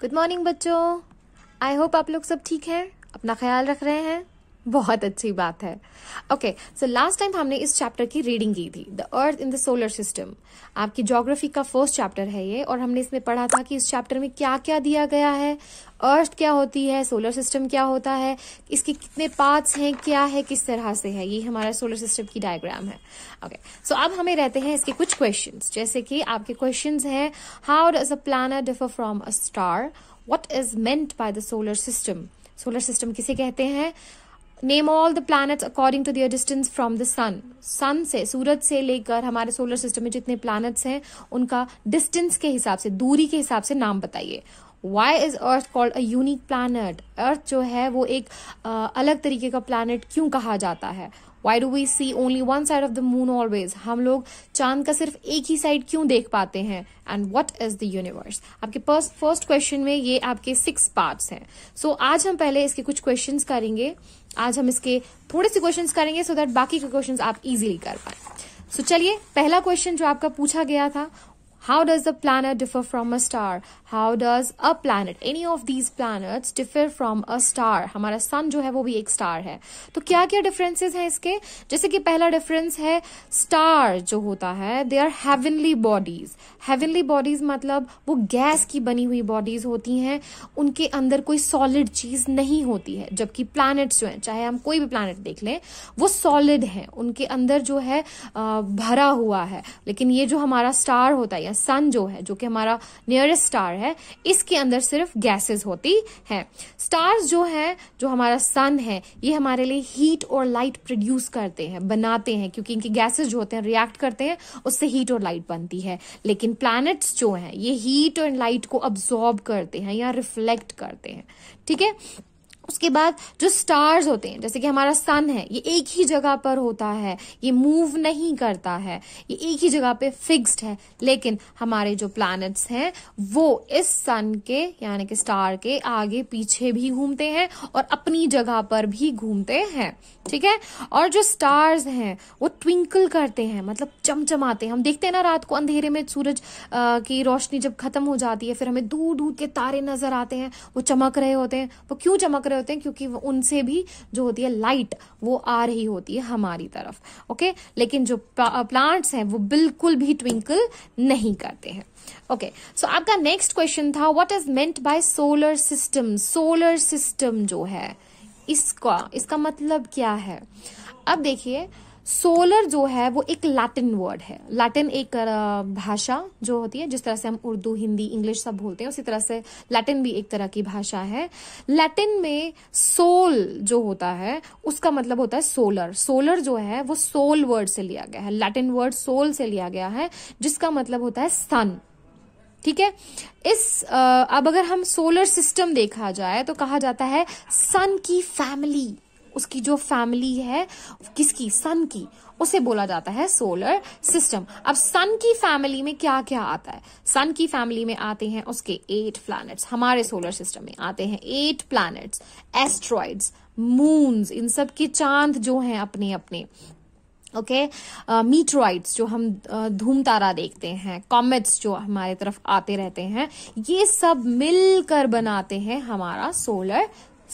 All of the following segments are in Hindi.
गुड मॉर्निंग बच्चों आई होप आप लोग सब ठीक हैं अपना ख्याल रख रहे हैं बहुत अच्छी बात है ओके सो लास्ट टाइम हमने इस चैप्टर की रीडिंग की थी the earth in the solar system आपकी ज्योग्राफी का फर्स्ट चैप्टर है ये और हमने इसमें पढ़ा था कि इस चैप्टर में क्या क्या दिया गया है अर्थ क्या होती है सोलर सिस्टम क्या होता है इसके कितने पार्ट्स हैं क्या है किस तरह से है ये हमारा सोलर सिस्टम की डायग्राम है ओके okay. सो so, अब हमें रहते हैं इसके कुछ क्वेश्चन जैसे कि आपके क्वेश्चन हैं how does a planet differ from a star what is meant by the solar system solar system किसे कहते हैं name all the planets according to their distance from the sun sun से सूरज से लेकर हमारे सोलर सिस्टम में जितने प्लैनेट्स हैं उनका डिस्टेंस के हिसाब से दूरी के हिसाब से नाम बताइए why is earth called a unique planet earth जो है वो एक अलग तरीके का प्लानट क्यों कहा जाता है why do we see only one side of the moon always हम लोग चांद का सिर्फ एक ही साइड क्यों देख पाते हैं and what is the universe आपके फर्स्ट क्वेश्चन में ये आपके सिक्स पार्ट हैं सो so, आज हम पहले इसके कुछ क्वेश्चन करेंगे आज हम इसके थोड़े से क्वेश्चन करेंगे सो so दैट बाकी के क्वेश्चन आप इजिली कर पाए सो so, चलिए पहला क्वेश्चन जो आपका पूछा गया था How does a planet differ from a star? How does a planet, any of these planets, differ from a star? हमारा सन जो है वो भी एक स्टार है तो क्या क्या डिफरेंसेस हैं इसके जैसे कि पहला डिफरेंस है स्टार जो होता है they are heavenly bodies heavenly bodies मतलब वो गैस की बनी हुई बॉडीज होती हैं उनके अंदर कोई सॉलिड चीज नहीं होती है जबकि प्लैनेट्स जो हैं चाहे हम कोई भी प्लैनेट देख लें वो सॉलिड हैं उनके अंदर जो है भरा हुआ है लेकिन ये जो हमारा स्टार होता है या सन जो है जो कि हमारा नियरेस्ट स्टार है इसके अंदर सिर्फ गैसेस होती हैं स्टार्स जो है जो हमारा सन है ये हमारे लिए हीट और लाइट प्रोड्यूस करते हैं बनाते हैं क्योंकि इनके गैसेज जो होते हैं रिएक्ट करते हैं उससे हीट और लाइट बनती है लेकिन प्लैनेट्स जो हैं ये हीट और लाइट को अब्जॉर्ब करते हैं या रिफ्लेक्ट करते हैं ठीक है उसके बाद जो स्टार्स होते हैं जैसे कि हमारा सन है ये एक ही जगह पर होता है ये मूव नहीं करता है ये एक ही जगह पे फिक्स्ड है लेकिन हमारे जो प्लैनेट्स हैं वो इस सन के यानी कि स्टार के आगे पीछे भी घूमते हैं और अपनी जगह पर भी घूमते हैं ठीक है और जो स्टार्स हैं वो ट्विंकल करते हैं मतलब चमचमाते हैं हम देखते हैं ना रात को अंधेरे में सूरज आ, की रोशनी जब खत्म हो जाती है फिर हमें दूर दूर के तारे नजर आते हैं वो चमक रहे होते हैं वो क्यों चमक रहे होते हैं क्योंकि उनसे भी जो होती है लाइट वो आ रही होती है हमारी तरफ ओके लेकिन जो प्लांट्स हैं वो बिल्कुल भी ट्विंकल नहीं करते हैं ओके okay, सो so आपका नेक्स्ट क्वेश्चन था what is meant by solar system solar system जो है इसका इसका मतलब क्या है अब देखिए सोलर जो है वो एक लैटिन वर्ड है लैटिन एक भाषा जो होती है जिस तरह से हम उर्दू हिंदी इंग्लिश सब बोलते हैं उसी तरह से लैटिन भी एक तरह की भाषा है लैटिन में सोल जो होता है उसका मतलब होता है सोलर सोलर जो है वो सोल वर्ड से लिया गया है लैटिन वर्ड सोल से लिया गया है जिसका मतलब होता है सन ठीक है इस अब अगर हम सोलर सिस्टम देखा जाए तो कहा जाता है सन की फैमिली उसकी जो फैमिली है किसकी सन की उसे बोला जाता है सोलर सिस्टम अब सन की फैमिली में क्या क्या आता है सन की फैमिली में आते हैं उसके एट प्लैनेट्स हमारे सोलर सिस्टम में आते हैं एट प्लैनेट्स एस्ट्रॉइड्स मून्स इन सब के चांद जो हैं अपने अपने ओके okay? Uh, जो हम uh, धूम तारा देखते हैं कॉमेट्स जो हमारे तरफ आते रहते हैं ये सब मिलकर बनाते हैं हमारा solar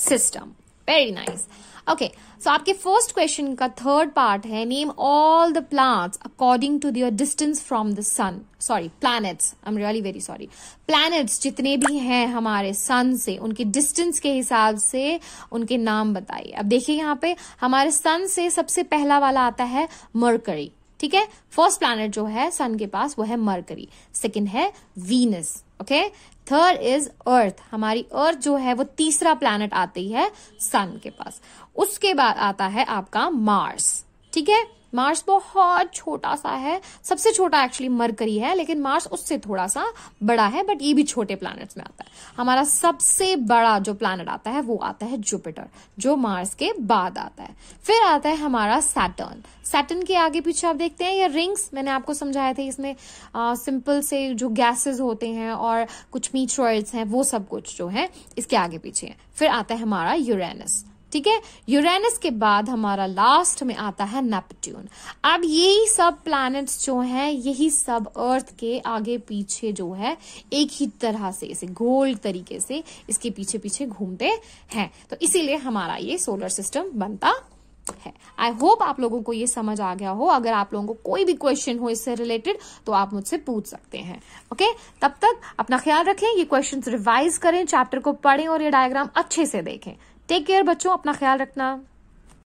system very nice nice. Okay so आपके फर्स्ट क्वेश्चन का थर्ड पार्ट है name all the plants according to their distance from the sun sorry planets I am really very sorry planets जितने भी हैं हमारे सन से उनके डिस्टेंस के हिसाब से उनके नाम बताइए अब देखिए यहाँ पे हमारे सन से सबसे पहला वाला आता है मर्करी ठीक है फर्स्ट प्लैनेट जो है सन के पास वो है मर्करी सेकेंड है Venus okay third is Earth हमारी अर्थ जो है वो तीसरा प्लैनेट आती है सन के पास उसके बाद आता है आपका मार्स ठीक है मार्स बहुत छोटा सा है सबसे छोटा एक्चुअली मरकरी है लेकिन मार्स उससे थोड़ा सा बड़ा है बट ये भी छोटे प्लैनेट्स में आता है हमारा सबसे बड़ा जो प्लैनेट आता है वो आता है जुपिटर जो मार्स के बाद आता है फिर आता है हमारा सैटर्न सैटर्न के आगे पीछे आप देखते हैं ये रिंग्स मैंने आपको समझाया था इसमें आ, सिंपल से जो गैसेस होते हैं और कुछ मीट्रॉयड्स हैं वो सब कुछ जो है इसके आगे पीछे है फिर आता है हमारा यूरेनस ठीक है यूरेनस के बाद हमारा लास्ट में आता है नेपट्यून अब यही सब प्लैनेट्स जो हैं यही सब अर्थ के आगे पीछे जो है एक ही तरह से इसे गोल तरीके से इसके पीछे पीछे घूमते हैं तो इसीलिए हमारा ये सोलर सिस्टम बनता है आई होप आप लोगों को ये समझ आ गया हो अगर आप लोगों को कोई भी क्वेश्चन हो इससे रिलेटेड तो आप मुझसे पूछ सकते हैं ओके तब तक अपना ख्याल रखें ये क्वेश्चन रिवाइज करें चैप्टर को पढ़ें और ये डायग्राम अच्छे से देखें टेक केयर बच्चों अपना ख्याल रखना